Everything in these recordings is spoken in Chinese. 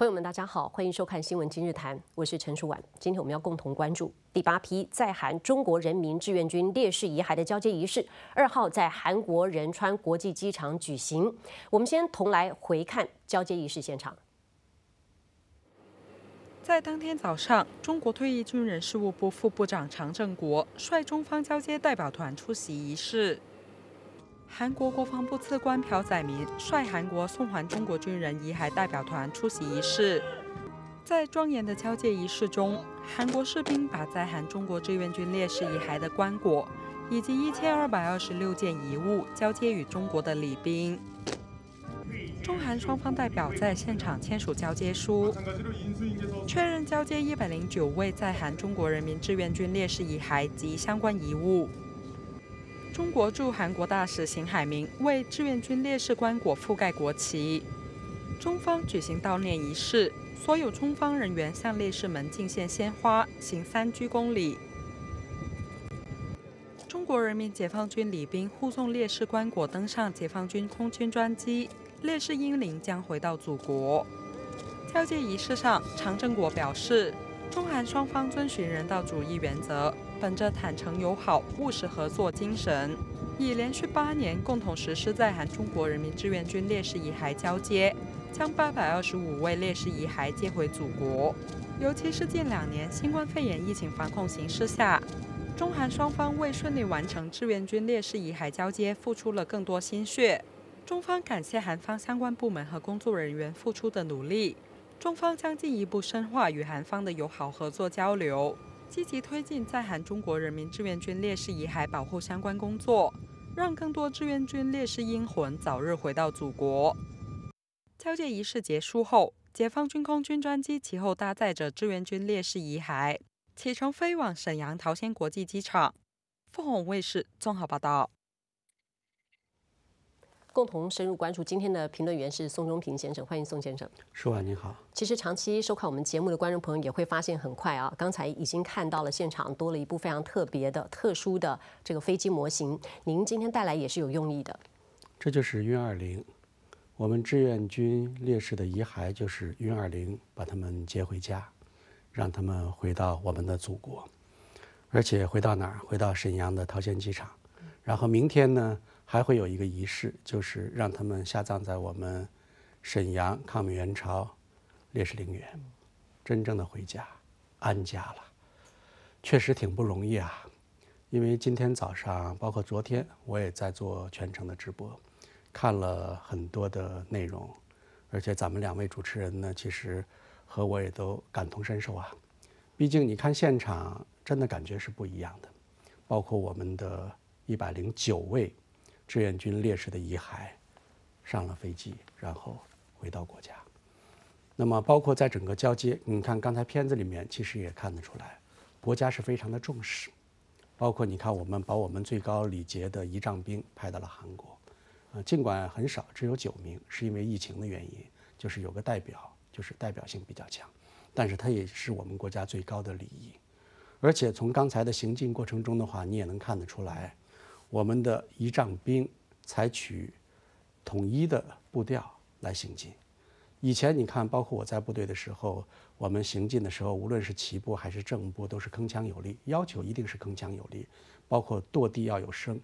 朋友们，大家好，欢迎收看新闻今日谈，我是陈淑婉。今天我们要共同关注第八批在韩中国人民志愿军烈士遗骸的交接仪式，二号在韩国仁川国际机场举行。我们先同来回看交接仪式现场。在当天早上，中国退役军人事务部副部长常正国率中方交接代表团出席仪式。韩国国防部次官朴载民率韩国送还中国军人遗骸代表团出席仪式。在庄严的交接仪式中，韩国士兵把在韩中国志愿军烈士遗骸的棺椁以及一千二百二十六件遗物交接与中国的礼宾。中韩双方代表在现场签署交接书，确认交接一百零九位在韩中国人民志愿军烈士遗骸及相关遗物。中国驻韩国大使邢海明为志愿军烈士棺椁覆盖国旗，中方举行悼念仪式，所有中方人员向烈士们敬献鲜花，行三鞠躬礼。中国人民解放军礼兵护送烈士棺椁登上解放军空军专机，烈士英灵将回到祖国。交接仪式上，常正国表示，中韩双方遵循人道主义原则。本着坦诚友好、务实合作精神，已连续八年共同实施在韩中国人民志愿军烈士遗骸交接，将八百二十五位烈士遗骸接回祖国。尤其是近两年新冠肺炎疫情防控形势下，中韩双方为顺利完成志愿军烈士遗骸交接付出了更多心血。中方感谢韩方相关部门和工作人员付出的努力，中方将进一步深化与韩方的友好合作交流。积极推进在韩中国人民志愿军烈士遗骸保护相关工作，让更多志愿军烈士英魂早日回到祖国。交接仪式结束后，解放军空军专机其后搭载着志愿军烈士遗骸启程飞往沈阳桃仙国际机场。凤凰卫视综合报道。共同深入关注今天的评论员是宋忠平先生，欢迎宋先生。舒婉，您好。其实长期收看我们节目的观众朋友也会发现，很快啊，刚才已经看到了现场多了一部非常特别的、特殊的这个飞机模型。您今天带来也是有用意的。这就是运二零，我们志愿军烈士的遗骸就是运二零把他们接回家，让他们回到我们的祖国，而且回到哪儿？回到沈阳的桃仙机场。然后明天呢？还会有一个仪式，就是让他们下葬在我们沈阳抗美援朝烈士陵园，真正的回家安家了，确实挺不容易啊！因为今天早上，包括昨天，我也在做全程的直播，看了很多的内容，而且咱们两位主持人呢，其实和我也都感同身受啊。毕竟你看现场，真的感觉是不一样的，包括我们的一百零九位。志愿军烈士的遗骸上了飞机，然后回到国家。那么，包括在整个交接，你看刚才片子里面其实也看得出来，国家是非常的重视。包括你看，我们把我们最高礼节的仪仗兵派到了韩国，呃，尽管很少，只有九名，是因为疫情的原因，就是有个代表，就是代表性比较强，但是它也是我们国家最高的礼仪。而且从刚才的行进过程中的话，你也能看得出来。我们的仪仗兵采取统一的步调来行进。以前你看，包括我在部队的时候，我们行进的时候，无论是齐步还是正步，都是铿锵有力，要求一定是铿锵有力，包括跺地要有声。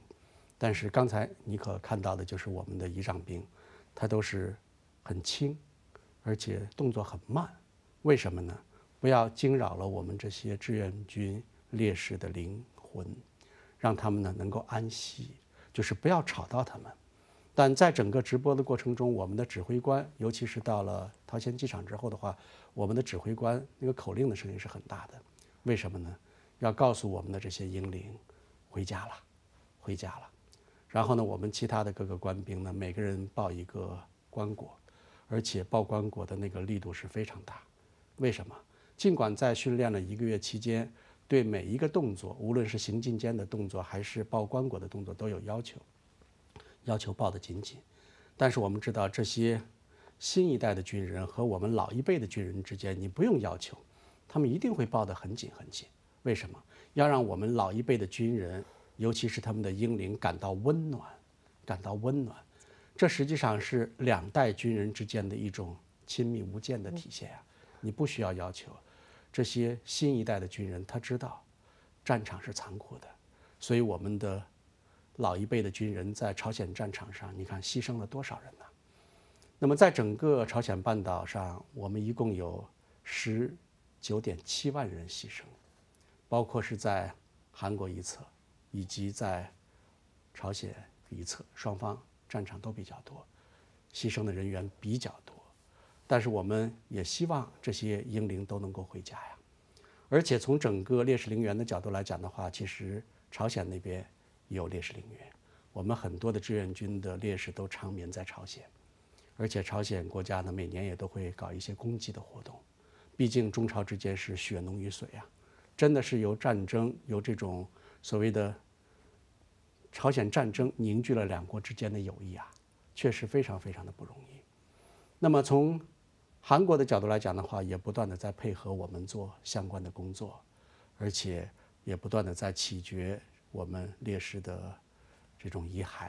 但是刚才你可看到的，就是我们的仪仗兵，他都是很轻，而且动作很慢。为什么呢？不要惊扰了我们这些志愿军烈士的灵魂。让他们呢能够安息，就是不要吵到他们。但在整个直播的过程中，我们的指挥官，尤其是到了桃仙机场之后的话，我们的指挥官那个口令的声音是很大的。为什么呢？要告诉我们的这些英灵，回家了，回家了。然后呢，我们其他的各个官兵呢，每个人抱一个棺椁，而且抱棺椁的那个力度是非常大。为什么？尽管在训练了一个月期间。对每一个动作，无论是行进间的动作，还是抱棺椁的动作，都有要求，要求抱得紧紧。但是我们知道，这些新一代的军人和我们老一辈的军人之间，你不用要求，他们一定会抱得很紧很紧。为什么要让我们老一辈的军人，尤其是他们的英灵感到温暖，感到温暖？这实际上是两代军人之间的一种亲密无间的体现啊！你不需要要求。这些新一代的军人，他知道战场是残酷的，所以我们的老一辈的军人在朝鲜战场上，你看牺牲了多少人呢？那么在整个朝鲜半岛上，我们一共有十九点七万人牺牲，包括是在韩国一侧，以及在朝鲜一侧，双方战场都比较多，牺牲的人员比较多。但是我们也希望这些英灵都能够回家呀。而且从整个烈士陵园的角度来讲的话，其实朝鲜那边有烈士陵园，我们很多的志愿军的烈士都长眠在朝鲜。而且朝鲜国家呢，每年也都会搞一些公祭的活动。毕竟中朝之间是血浓于水呀，真的是由战争，由这种所谓的朝鲜战争凝聚了两国之间的友谊啊，确实非常非常的不容易。那么从韩国的角度来讲的话，也不断的在配合我们做相关的工作，而且也不断的在起决我们烈士的这种遗骸，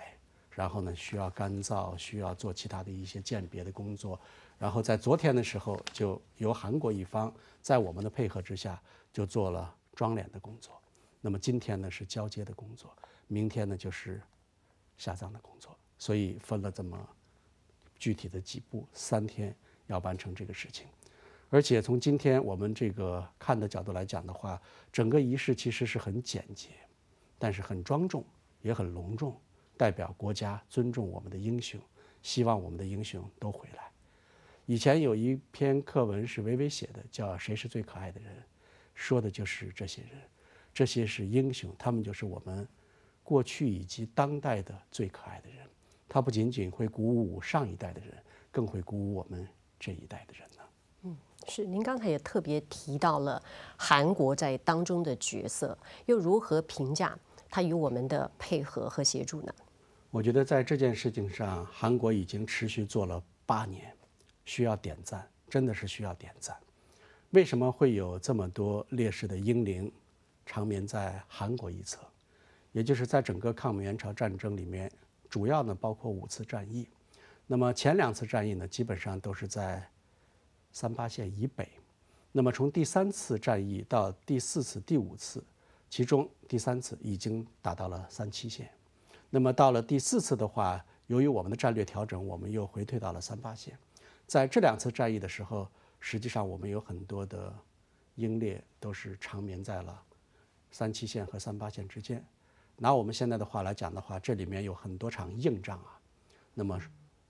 然后呢需要干燥，需要做其他的一些鉴别的工作，然后在昨天的时候就由韩国一方在我们的配合之下就做了装殓的工作，那么今天呢是交接的工作，明天呢就是下葬的工作，所以分了这么具体的几步，三天。要完成这个事情，而且从今天我们这个看的角度来讲的话，整个仪式其实是很简洁，但是很庄重，也很隆重，代表国家尊重我们的英雄，希望我们的英雄都回来。以前有一篇课文是微微写的，叫《谁是最可爱的人》，说的就是这些人，这些是英雄，他们就是我们过去以及当代的最可爱的人。他不仅仅会鼓舞上一代的人，更会鼓舞我们。这一代的人呢？嗯，是您刚才也特别提到了韩国在当中的角色，又如何评价他与我们的配合和协助呢？我觉得在这件事情上，韩国已经持续做了八年，需要点赞，真的是需要点赞。为什么会有这么多烈士的英灵长眠在韩国一侧？也就是在整个抗美援朝战争里面，主要呢包括五次战役。那么前两次战役呢，基本上都是在三八线以北。那么从第三次战役到第四次、第五次，其中第三次已经打到了三七线。那么到了第四次的话，由于我们的战略调整，我们又回退到了三八线。在这两次战役的时候，实际上我们有很多的英烈都是长眠在了三七线和三八线之间。拿我们现在的话来讲的话，这里面有很多场硬仗啊。那么。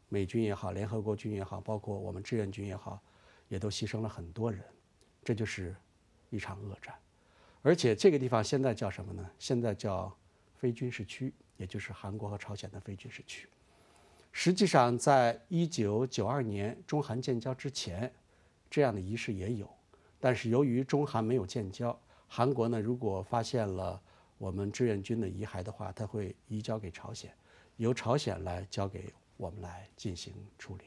美军也好，联合国军也好，包括我们志愿军也好，也都牺牲了很多人。这就是一场恶战，而且这个地方现在叫什么呢？现在叫非军事区，也就是韩国和朝鲜的非军事区。实际上，在一九九二年中韩建交之前，这样的仪式也有，但是由于中韩没有建交，韩国呢，如果发现了我们志愿军的遗骸的话，他会移交给朝鲜，由朝鲜来交给。我们来进行处理。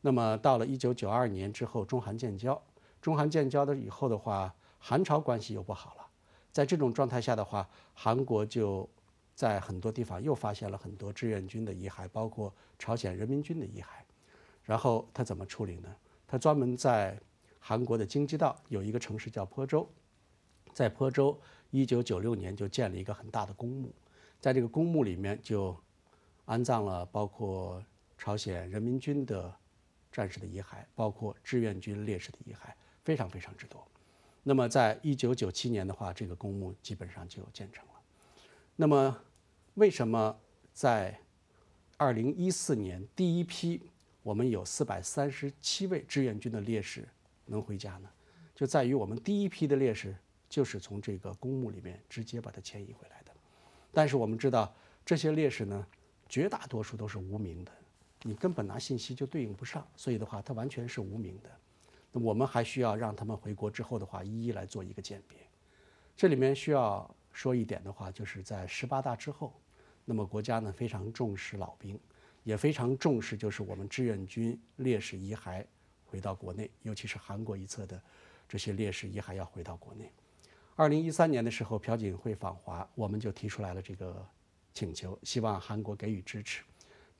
那么到了一九九二年之后，中韩建交。中韩建交的以后的话，韩朝关系又不好了。在这种状态下的话，韩国就在很多地方又发现了很多志愿军的遗骸，包括朝鲜人民军的遗骸。然后他怎么处理呢？他专门在韩国的京畿道有一个城市叫坡州，在坡州，一九九六年就建了一个很大的公墓，在这个公墓里面就。安葬了包括朝鲜人民军的战士的遗骸，包括志愿军烈士的遗骸，非常非常之多。那么，在一九九七年的话，这个公墓基本上就建成了。那么，为什么在二零一四年第一批我们有四百三十七位志愿军的烈士能回家呢？就在于我们第一批的烈士就是从这个公墓里面直接把它迁移回来的。但是我们知道这些烈士呢？绝大多数都是无名的，你根本拿信息就对应不上，所以的话，它完全是无名的。那我们还需要让他们回国之后的话，一一来做一个鉴别。这里面需要说一点的话，就是在十八大之后，那么国家呢非常重视老兵，也非常重视就是我们志愿军烈士遗骸回到国内，尤其是韩国一侧的这些烈士遗骸要回到国内。二零一三年的时候，朴槿惠访华，我们就提出来了这个。请求希望韩国给予支持。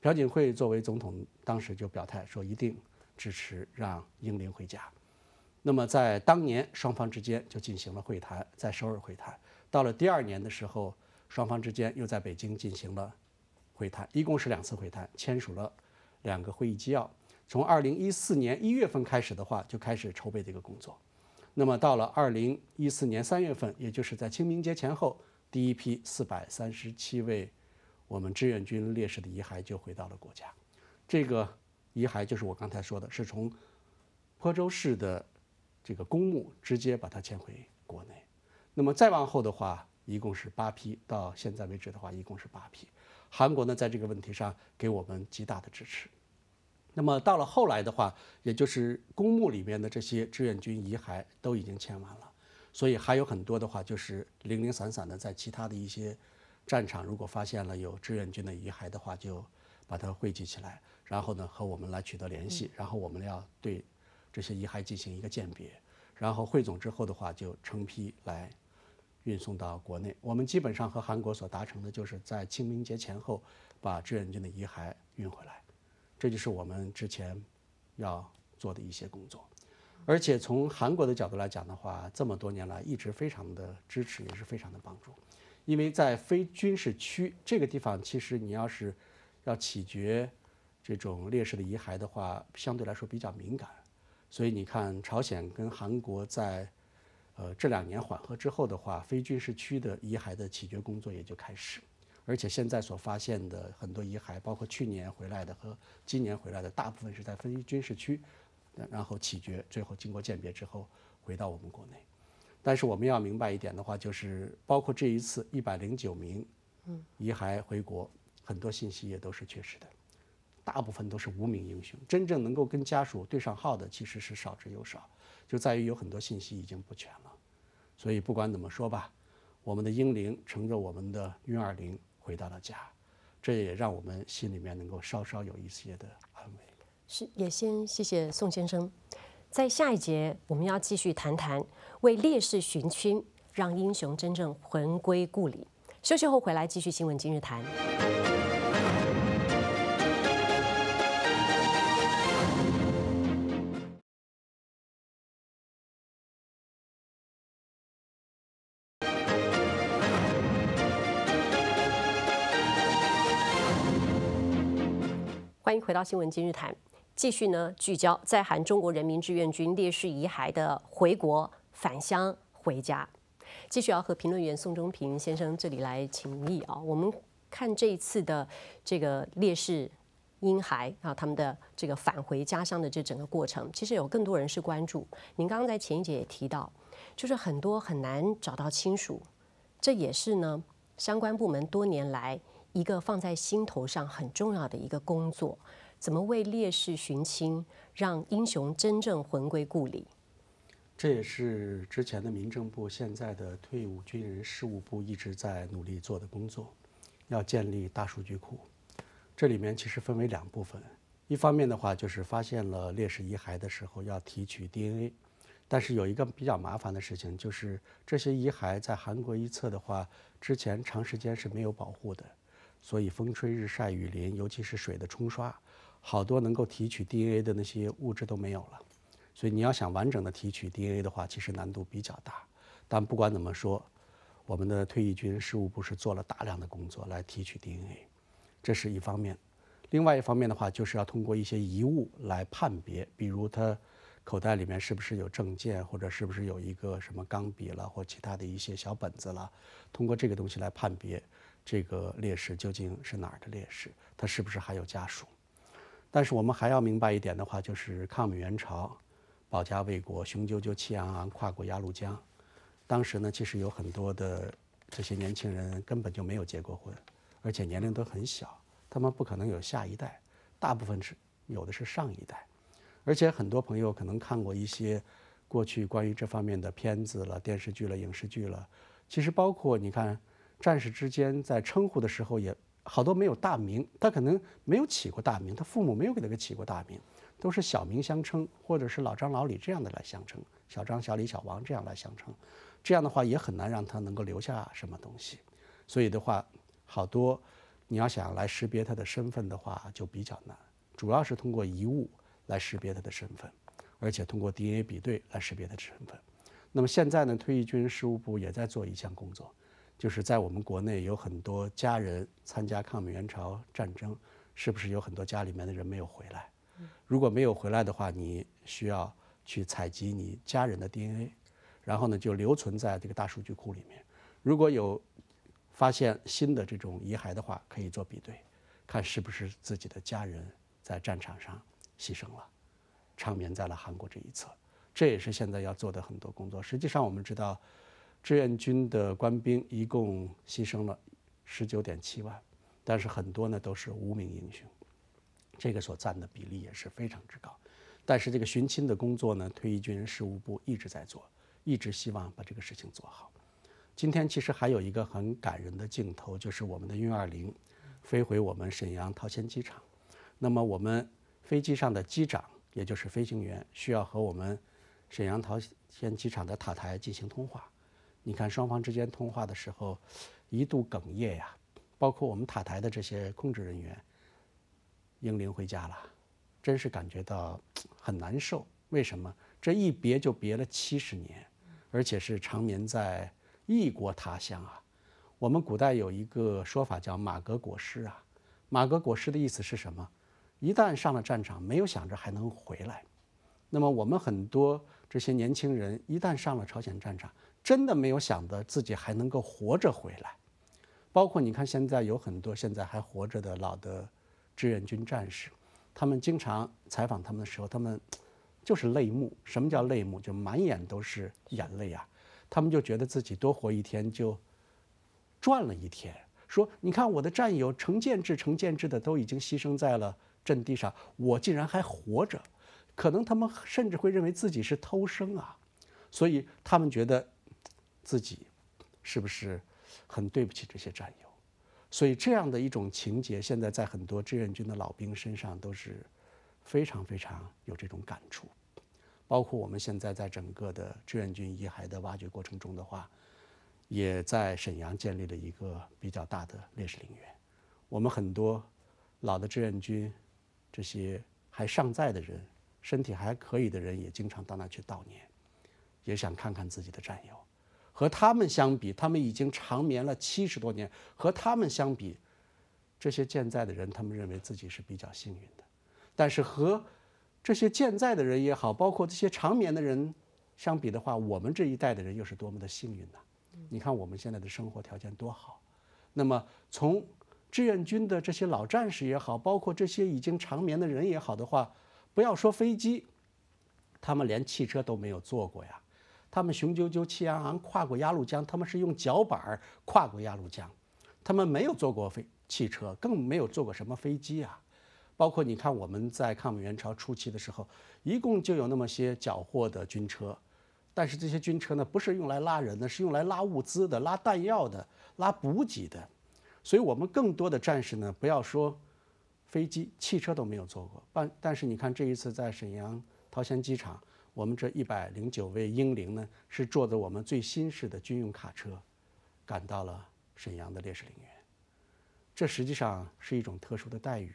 朴槿惠作为总统，当时就表态说一定支持让英灵回家。那么在当年双方之间就进行了会谈，在首尔会谈。到了第二年的时候，双方之间又在北京进行了会谈，一共是两次会谈，签署了两个会议纪要。从二零一四年一月份开始的话，就开始筹备这个工作。那么到了二零一四年三月份，也就是在清明节前后。第一批四百三十七位我们志愿军烈士的遗骸就回到了国家，这个遗骸就是我刚才说的，是从坡州市的这个公墓直接把它迁回国内。那么再往后的话，一共是八批，到现在为止的话，一共是八批。韩国呢，在这个问题上给我们极大的支持。那么到了后来的话，也就是公墓里面的这些志愿军遗骸都已经迁完了。所以还有很多的话，就是零零散散的，在其他的一些战场，如果发现了有志愿军的遗骸的话，就把它汇集起来，然后呢和我们来取得联系，然后我们要对这些遗骸进行一个鉴别，然后汇总之后的话，就成批来运送到国内。我们基本上和韩国所达成的就是在清明节前后把志愿军的遗骸运回来，这就是我们之前要做的一些工作。而且从韩国的角度来讲的话，这么多年来一直非常的支持，也是非常的帮助。因为在非军事区这个地方，其实你要是要起掘这种烈士的遗骸的话，相对来说比较敏感。所以你看，朝鲜跟韩国在呃这两年缓和之后的话，非军事区的遗骸的起掘工作也就开始。而且现在所发现的很多遗骸，包括去年回来的和今年回来的，大部分是在非军事区。然后起决，最后经过鉴别之后回到我们国内。但是我们要明白一点的话，就是包括这一次一百零九名遗骸回国，很多信息也都是缺失的，大部分都是无名英雄。真正能够跟家属对上号的其实是少之又少，就在于有很多信息已经不全了。所以不管怎么说吧，我们的英灵乘着我们的运二零回到了家，这也让我们心里面能够稍稍有一些的。是，也先谢谢宋先生。在下一节，我们要继续谈谈为烈士寻亲，让英雄真正魂归故里。休息后回来继续《新闻今日谈》。欢迎回到《新闻今日谈》。继续呢，聚焦在韩中国人民志愿军烈士遗骸的回国返乡回家。继续要和评论员宋忠平先生这里来请益啊。我们看这一次的这个烈士婴孩啊，他们的这个返回家乡的这整个过程，其实有更多人是关注。您刚刚在前一节也提到，就是很多很难找到亲属，这也是呢相关部门多年来一个放在心头上很重要的一个工作。怎么为烈士寻亲，让英雄真正魂归故里？这也是之前的民政部、现在的退伍军人事务部一直在努力做的工作。要建立大数据库，这里面其实分为两部分。一方面的话，就是发现了烈士遗骸的时候要提取 DNA，但是有一个比较麻烦的事情，就是这些遗骸在韩国一侧的话，之前长时间是没有保护的，所以风吹日晒雨淋，尤其是水的冲刷。好多能够提取 DNA 的那些物质都没有了，所以你要想完整的提取 DNA 的话，其实难度比较大。但不管怎么说，我们的退役军人事务部是做了大量的工作来提取 DNA，这是一方面。另外一方面的话，就是要通过一些遗物来判别，比如他口袋里面是不是有证件，或者是不是有一个什么钢笔了或其他的一些小本子了，通过这个东西来判别这个烈士究竟是哪儿的烈士，他是不是还有家属。但是我们还要明白一点的话，就是抗美援朝、保家卫国，雄赳赳气昂昂跨过鸭绿江。当时呢，其实有很多的这些年轻人根本就没有结过婚，而且年龄都很小，他们不可能有下一代。大部分是有的是上一代，而且很多朋友可能看过一些过去关于这方面的片子了、电视剧了、影视剧了。其实包括你看，战士之间在称呼的时候也。好多没有大名，他可能没有起过大名，他父母没有给他给起过大名，都是小名相称，或者是老张老李这样的来相称，小张小李小王这样来相称，这样的话也很难让他能够留下什么东西，所以的话，好多你要想来识别他的身份的话就比较难，主要是通过遗物来识别他的身份，而且通过 DNA 比对来识别他的身份，那么现在呢，退役军人事务部也在做一项工作。就是在我们国内有很多家人参加抗美援朝战争，是不是有很多家里面的人没有回来？如果没有回来的话，你需要去采集你家人的 DNA，然后呢就留存在这个大数据库里面。如果有发现新的这种遗骸的话，可以做比对，看是不是自己的家人在战场上牺牲了，长眠在了韩国这一侧。这也是现在要做的很多工作。实际上我们知道。志愿军的官兵一共牺牲了十九点七万，但是很多呢都是无名英雄，这个所占的比例也是非常之高。但是这个寻亲的工作呢，退役军人事务部一直在做，一直希望把这个事情做好。今天其实还有一个很感人的镜头，就是我们的运二零飞回我们沈阳桃仙机场。那么我们飞机上的机长，也就是飞行员，需要和我们沈阳桃仙机场的塔台进行通话。你看，双方之间通话的时候，一度哽咽呀。包括我们塔台的这些控制人员，英灵回家了，真是感觉到很难受。为什么？这一别就别了七十年，而且是长眠在异国他乡啊。我们古代有一个说法叫“马革裹尸”啊，“马革裹尸”的意思是什么？一旦上了战场，没有想着还能回来。那么，我们很多这些年轻人一旦上了朝鲜战场，真的没有想到自己还能够活着回来，包括你看现在有很多现在还活着的老的志愿军战士，他们经常采访他们的时候，他们就是泪目。什么叫泪目？就满眼都是眼泪啊！他们就觉得自己多活一天就赚了一天。说你看我的战友成建制、成建制的都已经牺牲在了阵地上，我竟然还活着，可能他们甚至会认为自己是偷生啊。所以他们觉得。自己是不是很对不起这些战友？所以这样的一种情节，现在在很多志愿军的老兵身上都是非常非常有这种感触。包括我们现在在整个的志愿军遗骸的挖掘过程中的话，也在沈阳建立了一个比较大的烈士陵园。我们很多老的志愿军，这些还尚在的人，身体还可以的人，也经常到那去悼念，也想看看自己的战友。和他们相比，他们已经长眠了七十多年。和他们相比，这些健在的人，他们认为自己是比较幸运的。但是和这些健在的人也好，包括这些长眠的人相比的话，我们这一代的人又是多么的幸运呢？你看我们现在的生活条件多好。那么从志愿军的这些老战士也好，包括这些已经长眠的人也好的话，不要说飞机，他们连汽车都没有坐过呀。他们雄赳赳、气昂昂，跨过鸭绿江。他们是用脚板儿跨过鸭绿江，他们没有坐过飞汽车，更没有坐过什么飞机啊。包括你看，我们在抗美援朝初期的时候，一共就有那么些缴获的军车，但是这些军车呢，不是用来拉人的，是用来拉物资的、拉弹药的、拉补给的。所以我们更多的战士呢，不要说飞机、汽车都没有坐过，但但是你看这一次在沈阳桃仙机场。我们这一百零九位英灵呢，是坐着我们最新式的军用卡车，赶到了沈阳的烈士陵园。这实际上是一种特殊的待遇。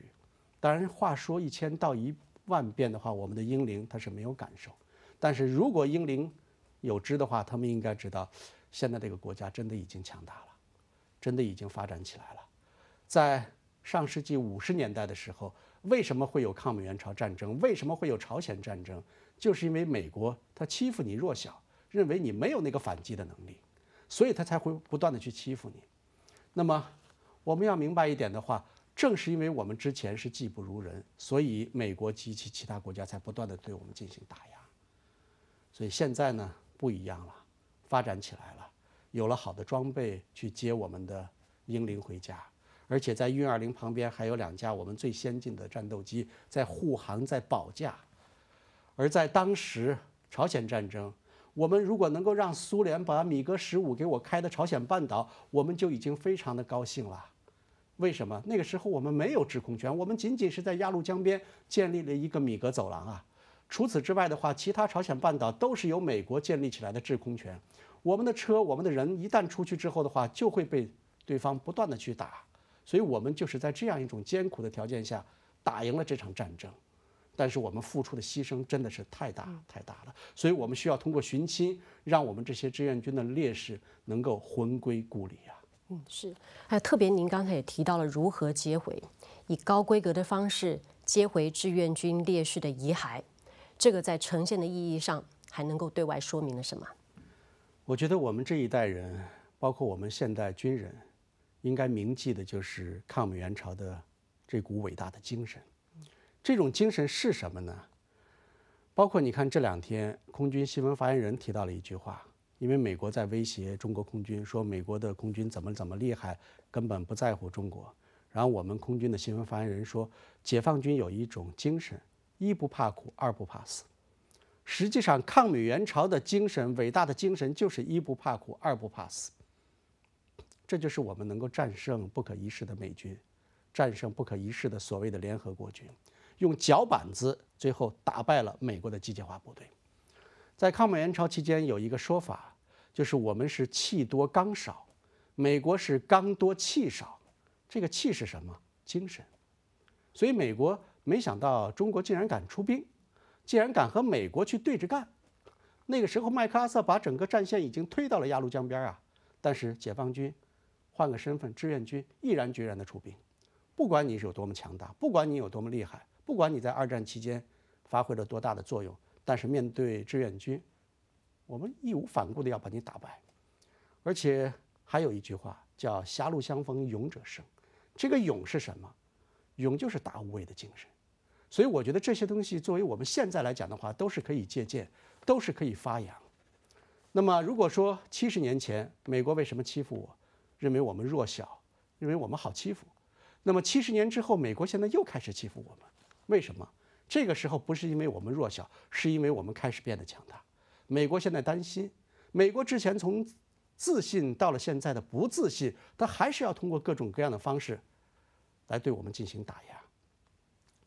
当然，话说一千到一万遍的话，我们的英灵他是没有感受。但是如果英灵有知的话，他们应该知道，现在这个国家真的已经强大了，真的已经发展起来了。在上世纪五十年代的时候，为什么会有抗美援朝战争？为什么会有朝鲜战争？就是因为美国他欺负你弱小，认为你没有那个反击的能力，所以他才会不断的去欺负你。那么我们要明白一点的话，正是因为我们之前是技不如人，所以美国及其其他国家才不断的对我们进行打压。所以现在呢不一样了，发展起来了，有了好的装备去接我们的英灵回家，而且在运20旁边还有两架我们最先进的战斗机在护航在保驾。而在当时朝鲜战争，我们如果能够让苏联把米格十五给我开到朝鲜半岛，我们就已经非常的高兴了。为什么？那个时候我们没有制空权，我们仅仅是在鸭绿江边建立了一个米格走廊啊。除此之外的话，其他朝鲜半岛都是由美国建立起来的制空权。我们的车，我们的人一旦出去之后的话，就会被对方不断的去打。所以，我们就是在这样一种艰苦的条件下打赢了这场战争。但是我们付出的牺牲真的是太大太大了，所以我们需要通过寻亲，让我们这些志愿军的烈士能够魂归故里啊。嗯，是，还有特别您刚才也提到了如何接回，以高规格的方式接回志愿军烈士的遗骸，这个在呈现的意义上还能够对外说明了什么？我觉得我们这一代人，包括我们现代军人，应该铭记的就是抗美援朝的这股伟大的精神。这种精神是什么呢？包括你看这两天空军新闻发言人提到了一句话，因为美国在威胁中国空军，说美国的空军怎么怎么厉害，根本不在乎中国。然后我们空军的新闻发言人说，解放军有一种精神，一不怕苦，二不怕死。实际上，抗美援朝的精神，伟大的精神就是一不怕苦，二不怕死。这就是我们能够战胜不可一世的美军，战胜不可一世的所谓的联合国军。用脚板子最后打败了美国的机械化部队。在抗美援朝期间，有一个说法，就是我们是气多钢少，美国是钢多气少。这个气是什么？精神。所以美国没想到中国竟然敢出兵，竟然敢和美国去对着干。那个时候，麦克阿瑟把整个战线已经推到了鸭绿江边啊。但是解放军换个身份，志愿军毅然决然地出兵，不管你是有多么强大，不管你有多么厉害。不管你在二战期间发挥了多大的作用，但是面对志愿军，我们义无反顾的要把你打败。而且还有一句话叫“狭路相逢勇者胜”，这个勇是什么？勇就是大无畏的精神。所以我觉得这些东西，作为我们现在来讲的话，都是可以借鉴，都是可以发扬。那么如果说七十年前美国为什么欺负我，认为我们弱小，认为我们好欺负，那么七十年之后，美国现在又开始欺负我们。为什么这个时候不是因为我们弱小，是因为我们开始变得强大。美国现在担心，美国之前从自信到了现在的不自信，他还是要通过各种各样的方式来对我们进行打压。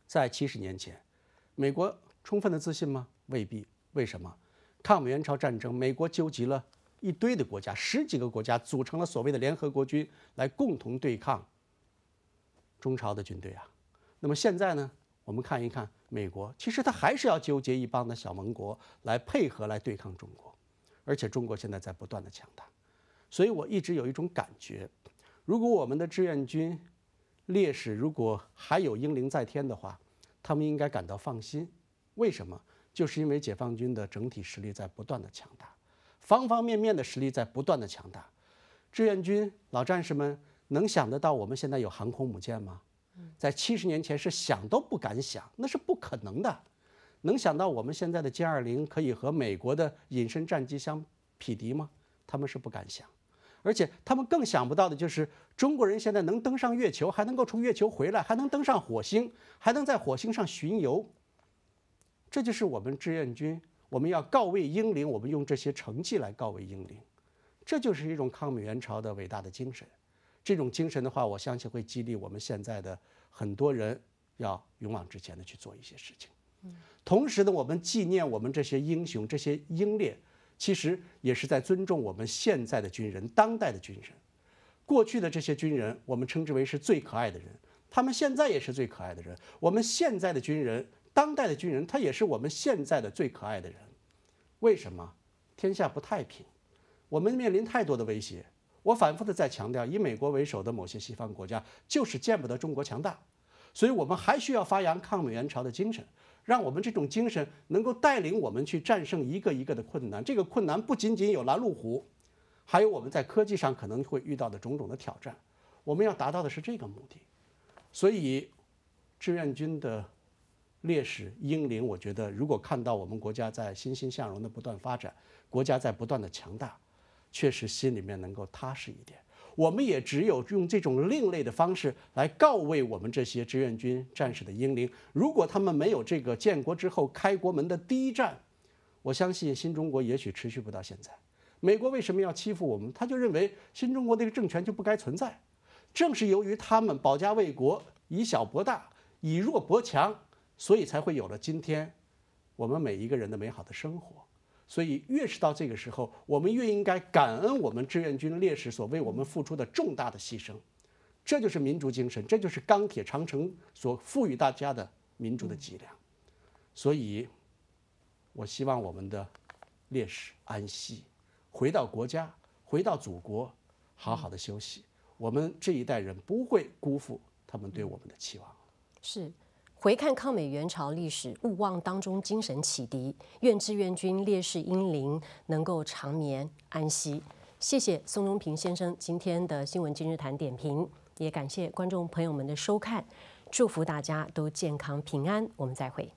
在七十年前，美国充分的自信吗？未必。为什么？抗美援朝战争，美国纠集了一堆的国家，十几个国家组成了所谓的联合国军来共同对抗中朝的军队啊。那么现在呢？我们看一看美国，其实它还是要纠结一帮的小盟国来配合来对抗中国，而且中国现在在不断的强大，所以我一直有一种感觉，如果我们的志愿军烈士如果还有英灵在天的话，他们应该感到放心。为什么？就是因为解放军的整体实力在不断的强大，方方面面的实力在不断的强大。志愿军老战士们能想得到我们现在有航空母舰吗？在七十年前是想都不敢想，那是不可能的。能想到我们现在的歼二零可以和美国的隐身战机相匹敌吗？他们是不敢想，而且他们更想不到的就是中国人现在能登上月球，还能够从月球回来，还能登上火星，还能在火星上巡游。这就是我们志愿军，我们要告慰英灵，我们用这些成绩来告慰英灵，这就是一种抗美援朝的伟大的精神。这种精神的话，我相信会激励我们现在的很多人要勇往直前的去做一些事情。同时呢，我们纪念我们这些英雄、这些英烈，其实也是在尊重我们现在的军人、当代的军人。过去的这些军人，我们称之为是最可爱的人，他们现在也是最可爱的人。我们现在的军人、当代的军人，他也是我们现在的最可爱的人。为什么？天下不太平，我们面临太多的威胁。我反复的在强调，以美国为首的某些西方国家就是见不得中国强大，所以我们还需要发扬抗美援朝的精神，让我们这种精神能够带领我们去战胜一个一个的困难。这个困难不仅仅有拦路虎，还有我们在科技上可能会遇到的种种的挑战。我们要达到的是这个目的。所以，志愿军的烈士英灵，我觉得如果看到我们国家在欣欣向荣的不断发展，国家在不断的强大。确实心里面能够踏实一点，我们也只有用这种另类的方式来告慰我们这些志愿军战士的英灵。如果他们没有这个建国之后开国门的第一战，我相信新中国也许持续不到现在。美国为什么要欺负我们？他就认为新中国那个政权就不该存在。正是由于他们保家卫国，以小博大，以弱博强，所以才会有了今天我们每一个人的美好的生活。所以，越是到这个时候，我们越应该感恩我们志愿军烈士所为我们付出的重大的牺牲。这就是民族精神，这就是钢铁长城所赋予大家的民族的脊梁。所以，我希望我们的烈士安息，回到国家，回到祖国，好好的休息。我们这一代人不会辜负他们对我们的期望。是。回看抗美援朝历史，勿忘当中精神启迪。愿志愿军烈士英灵能够长眠安息。谢谢宋忠平先生今天的新闻今日谈点评，也感谢观众朋友们的收看，祝福大家都健康平安。我们再会。